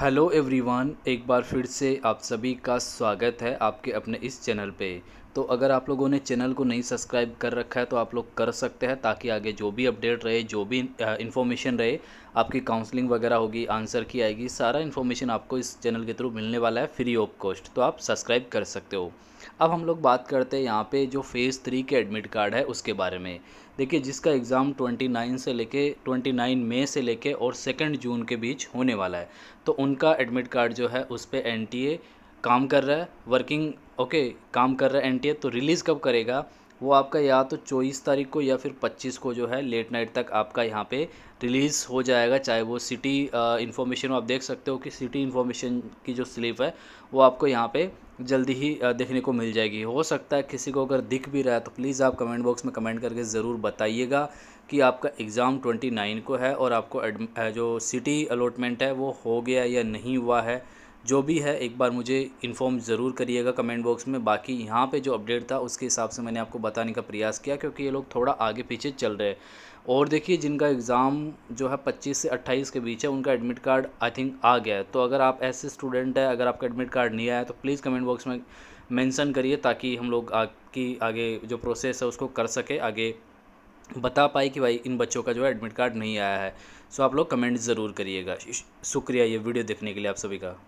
hello everyone एक बार फिर से आप सभी का स्वागत है आपके अपने इस चैनल पे तो अगर आप लोगों ने चैनल को नहीं सब्सक्राइब कर रखा है तो आप लोग कर सकते हैं ताकि आगे जो भी अपडेट रहे जो भी इन्फॉर्मेशन रहे आपकी काउंसलिंग वगैरह होगी आंसर की आएगी सारा इन्फॉर्मेशन आपको इस चैनल के थ्रू मिलने वाला है फ्री ऑफ कॉस्ट तो आप सब्सक्राइब कर सकते हो अब हम लोग बात करते हैं यहाँ पे जो फ़ेज़ थ्री के एडमिट कार्ड है उसके बारे में देखिए जिसका एग्ज़ाम 29 से लेके 29 मई से लेके और सेकेंड जून के बीच होने वाला है तो उनका एडमिट कार्ड जो है उस पर एन काम कर रहा है वर्किंग ओके काम कर रहा है एन तो रिलीज़ कब करेगा वो आपका या तो चौबीस तारीख को या फिर पच्चीस को जो है लेट नाइट तक आपका यहाँ पे रिलीज़ हो जाएगा चाहे वो सिटी इन्फॉर्मेशन आप देख सकते हो कि सिटी इन्फॉर्मेशन की जो स्लिप है वो आपको यहाँ पे जल्दी ही आ, देखने को मिल जाएगी हो सकता है किसी को अगर दिख भी रहा है तो प्लीज़ आप कमेंट बॉक्स में कमेंट करके ज़रूर बताइएगा कि आपका एग्ज़ाम ट्वेंटी नाइन को है और आपको जो सिटी अलॉटमेंट है वो हो गया या नहीं हुआ है जो भी है एक बार मुझे इन्फॉर्म ज़रूर करिएगा कमेंट बॉक्स में बाकी यहाँ पे जो अपडेट था उसके हिसाब से मैंने आपको बताने का प्रयास किया क्योंकि ये लोग थोड़ा आगे पीछे चल रहे हैं और देखिए जिनका एग्ज़ाम जो है 25 से 28 के बीच है उनका एडमिट कार्ड आई थिंक आ गया है तो अगर आप ऐसे स्टूडेंट हैं अगर आपका एडमिट कार्ड नहीं आया तो प्लीज़ कमेंट बॉक्स में मैंसन करिए ताकि हम लोग आपकी आगे जो प्रोसेस है उसको कर सके आगे बता पाए कि भाई इन बच्चों का जो है एडमिट कार्ड नहीं आया है सो आप लोग कमेंट ज़रूर करिएगा शुक्रिया ये वीडियो देखने के लिए आप सभी का